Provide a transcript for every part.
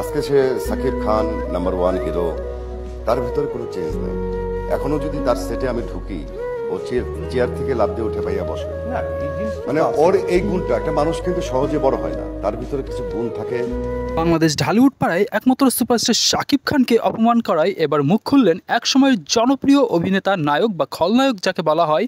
আজকে সে Shakib Khan number one hero তার ভিতরে কোনো চেঞ্জ নেই এখনো যদি তার সেটে আমি ঢুকি ও চেয়ার থেকে লাভ দিয়ে উঠে পাইয়া বসে মানে ওর এই গুণটা একটা মানুষ কিন্তু সহজে বড় হয় না তার ভিতরে কিছু গুণ থাকে বাংলাদেশ ঢালিউড পাড়ায় একমাত্র সুপারস্টার শাকিব খানকে অপমান করায় এবার মুখ খুললেন একসময় জনপ্রিয় অভিনেতা নায়ক বা খলনায়ক যাকে বলা হয়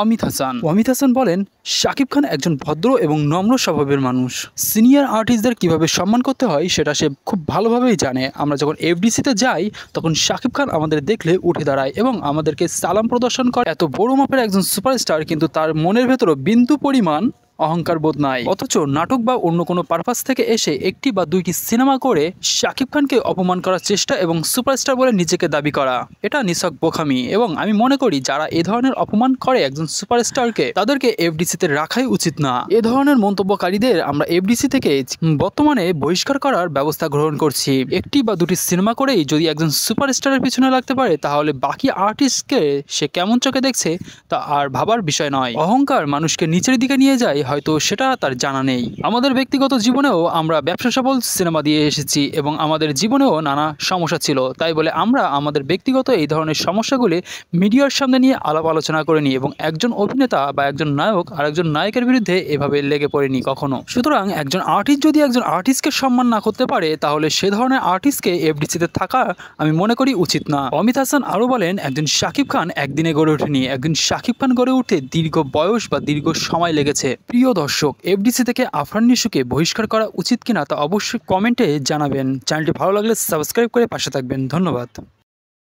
অমিত হাসান অমিত হাসান বলেন শাকিব খান একজন ভদ্র এবং নম্র স্বভাবের মানুষ সিনিয়র আর্টিস্টদের কিভাবে সম্মান করতে হয় সেটা সে খুব ভালোভাবেই জানে আমরা যখন এফডিসিতে যাই তখন শাকিব খান আমাদের দেখলে উঠে দাঁড়ায় এবং আমাদেরকে সালাম প্রদর্শন করে এত বড় মাপের একজন সুপারস্টার কিন্তু তার মনের ভেতরও বিন্দু পরিমাণ অহংকার বোধ নাই অথচ নাটক বা অন্য কোনো পারপাস থেকে এসে একটি বা দুইটি সিনেমা করে শাকিব খানকে অপমান করার চেষ্টা এবং সুপারস্টার বলে নিজেকে দাবি করা এটা নিছক বোখামি এবং আমি মনে করি যারা এ ধরনের অপমান করে একজন সুপারস্টারকে তাদেরকে এফডিসিতে রাখাই উচিত না এ ধরনের মন্তব্যকারীদের আমরা এফডিসি থেকে বর্তমানে বহিষ্কার করার ব্যবস্থা গ্রহণ করছি একটি বা দুটি সিনেমা করেই যদি একজন সুপারস্টারের পিছনে লাগতে পারে তাহলে বাকি আর্টিস্টকে সে কেমন চোখে দেখছে তা আর ভাবার বিষয় নয় অহংকার মানুষকে নিচের দিকে নিয়ে যায় হয়তো সেটা তার জানা নেই আমাদের ব্যক্তিগত জীবনেও আমরা ব্যবসা সফল সিনেমা দিয়ে এসেছি এবং আমাদের জীবনেও নানা সমস্যা ছিল তাই বলে আমরা আমাদের ব্যক্তিগত এই ধরনের সমস্যাগুলি মিডিয়ার সামনে নিয়ে আলাপ আলোচনা করিনি এবং একজন অভিনেতা বা একজন নায়ক আর একজন নায়কের বিরুদ্ধে এভাবে লেগে পড়েনি কখনো সুতরাং একজন আর্টিস্ট যদি একজন আর্টিস্টকে সম্মান না করতে পারে তাহলে সে ধরনের আর্টিস্টকে এফডিসিতে থাকা আমি মনে করি উচিত না অমিত হাসান আরও বলেন একজন শাকিব খান একদিনে গড়ে ওঠেনি একজন শাকিব খান গড়ে উঠতে দীর্ঘ বয়স বা দীর্ঘ সময় লেগেছে প্রিয় প্রিয় দর্শক এফডিসি থেকে আফরান নিশুকে বহিষ্কার করা উচিত কিনা তা অবশ্যই কমেন্টে জানাবেন চ্যানেলটি ভালো লাগলে সাবস্ক্রাইব করে পাশে থাকবেন ধন্যবাদ